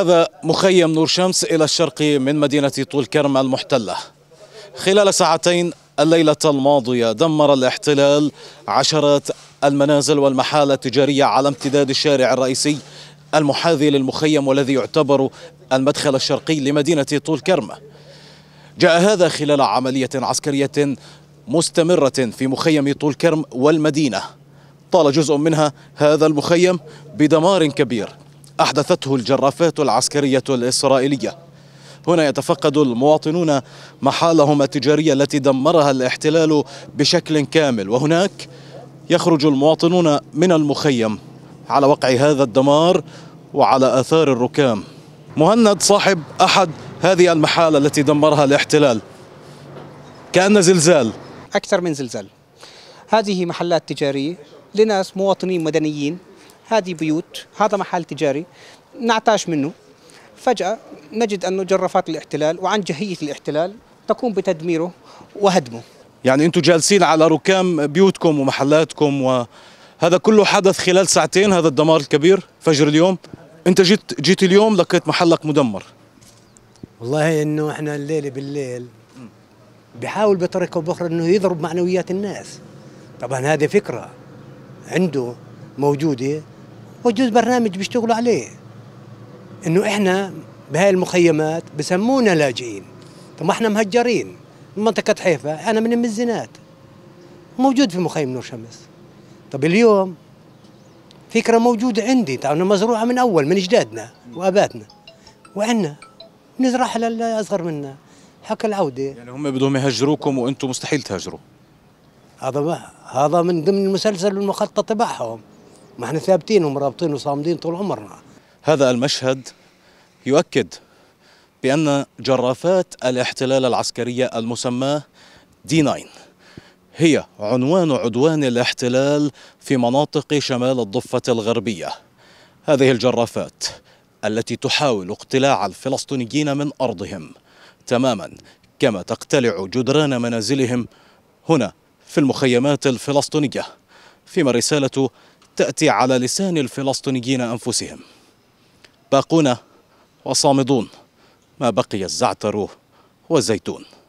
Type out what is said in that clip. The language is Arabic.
هذا مخيم نور شمس إلى الشرق من مدينة طول كرم المحتلة خلال ساعتين الليلة الماضية دمر الاحتلال عشرات المنازل والمحال التجارية على امتداد الشارع الرئيسي المحاذي للمخيم والذي يعتبر المدخل الشرقي لمدينة طول كرم جاء هذا خلال عملية عسكرية مستمرة في مخيم طول كرم والمدينة طال جزء منها هذا المخيم بدمار كبير أحدثته الجرافات العسكرية الإسرائيلية هنا يتفقد المواطنون محالهم التجارية التي دمرها الاحتلال بشكل كامل وهناك يخرج المواطنون من المخيم على وقع هذا الدمار وعلى آثار الركام مهند صاحب أحد هذه المحال التي دمرها الاحتلال كأن زلزال أكثر من زلزال هذه محلات تجارية لناس مواطنين مدنيين هذه بيوت هذا محل تجاري نعتاش منه فجأة نجد أنه جرافات الاحتلال وعن جهية الاحتلال تقوم بتدميره وهدمه يعني أنتم جالسين على ركام بيوتكم ومحلاتكم وهذا كله حدث خلال ساعتين هذا الدمار الكبير فجر اليوم أنت جيت جيت اليوم لقيت محلك مدمر والله إنه إحنا الليلة بالليل بحاول بطريقة أو بأخرى إنه يضرب معنويات الناس طبعا هذه فكرة عنده موجودة وجوز برنامج بيشتغلوا عليه انه احنا بهاي المخيمات بسمونا لاجئين طب ما احنا مهجرين من منطقة حيفا انا من ام الزينات موجود في مخيم نور شمس طب اليوم فكرة موجودة عندي طبعا مزروعة من اول من اجدادنا واباتنا وعنا نزرعها للاصغر منا حق العودة يعني هم بدهم يهجروكم وانتم مستحيل تهجروا هذا هذا من ضمن المسلسل والمخطط تبعهم ما احنا ثابتين ومرابطين وصامدين طول عمرنا هذا المشهد يؤكد بأن جرافات الاحتلال العسكرية المسماة دي 9 هي عنوان عدوان الاحتلال في مناطق شمال الضفة الغربية هذه الجرافات التي تحاول اقتلاع الفلسطينيين من أرضهم تماما كما تقتلع جدران منازلهم هنا في المخيمات الفلسطينية فيما رسالة تأتي على لسان الفلسطينيين أنفسهم باقون وصامدون ما بقي الزعتر والزيتون